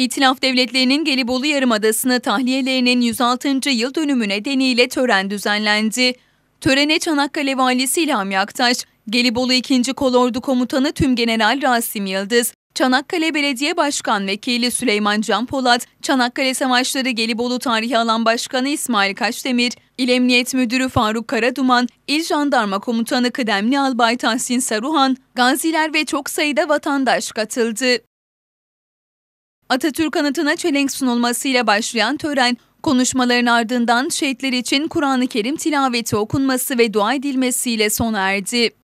İtilaf Devletleri'nin Gelibolu Yarımadası'nı tahliyelerinin 106. yıl dönümü nedeniyle tören düzenlendi. Törene Çanakkale Valisi İlham Yaktaş, Gelibolu 2. Kolordu Komutanı Tümgeneral Rasim Yıldız, Çanakkale Belediye Başkan Vekili Süleyman Can Polat, Çanakkale Savaşları Gelibolu Tarihi Alan Başkanı İsmail Kaçdemir, İl Emniyet Müdürü Faruk Karaduman, İl Jandarma Komutanı Kıdemli Albay Tahsin Saruhan, gaziler ve çok sayıda vatandaş katıldı. Atatürk anıtına çelenk sunulmasıyla başlayan tören, konuşmaların ardından şehitler için Kur'an-ı Kerim tilaveti okunması ve dua edilmesiyle sona erdi.